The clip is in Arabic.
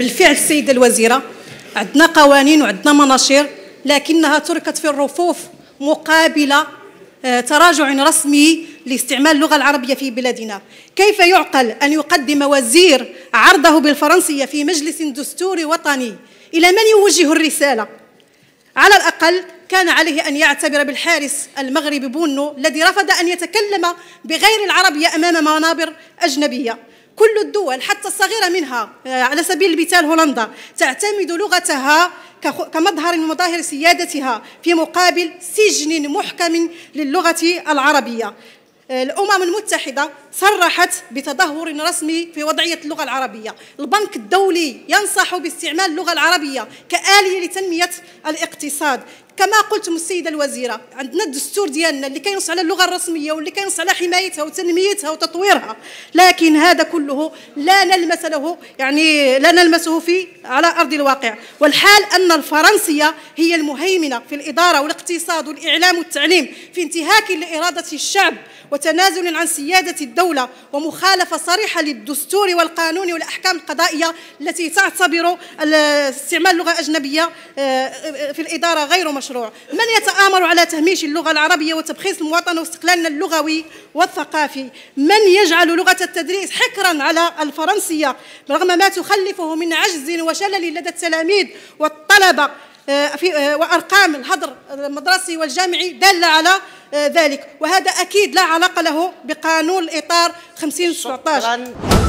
بالفعل السيده الوزيره عندنا قوانين وعندنا مناشير لكنها تركت في الرفوف مقابل آه، تراجع رسمي لاستعمال اللغة العربية في بلادنا كيف يعقل أن يقدم وزير عرضه بالفرنسية في مجلس دستوري وطني إلى من يوجه الرسالة على الأقل كان عليه أن يعتبر بالحارس المغربي بونو الذي رفض أن يتكلم بغير العربية أمام منابر أجنبية كل الدول حتى الصغيرة منها آه، على سبيل المثال هولندا تعتمد لغتها كمظهر من مظاهر سيادتها في مقابل سجن محكم للغة العربية آه، الامم المتحده صرحت بتدهور رسمي في وضعيه اللغه العربيه البنك الدولي ينصح باستعمال اللغه العربيه كاليه لتنميه الاقتصاد كما قلتم السيده الوزيره عندنا الدستور ديالنا اللي كينص على اللغه الرسميه واللي كينص على حمايتها وتنميتها وتطويرها لكن هذا كله لا نلمس له يعني لا نلمسه في على ارض الواقع والحال ان الفرنسيه هي المهيمنه في الاداره والاقتصاد والاعلام والتعليم في انتهاك لاراده الشعب وتنازل عن سياده الدوله ومخالفه صريحه للدستور والقانون والاحكام القضائيه التي تعتبر استعمال لغه اجنبيه آه، آه، في الاداره غير مشروع المشروع من يتآمر على تهميش اللغة العربية وتبخيص المواطنة واستقلالنا اللغوي والثقافي من يجعل لغة التدريس حكرا على الفرنسية رغم ما تخلفه من عجز وشلل لدى التلاميذ والطلبة آه، في آه، وارقام الهدر المدرسي والجامعي داله على آه، ذلك وهذا اكيد لا علاقه له بقانون الاطار 5019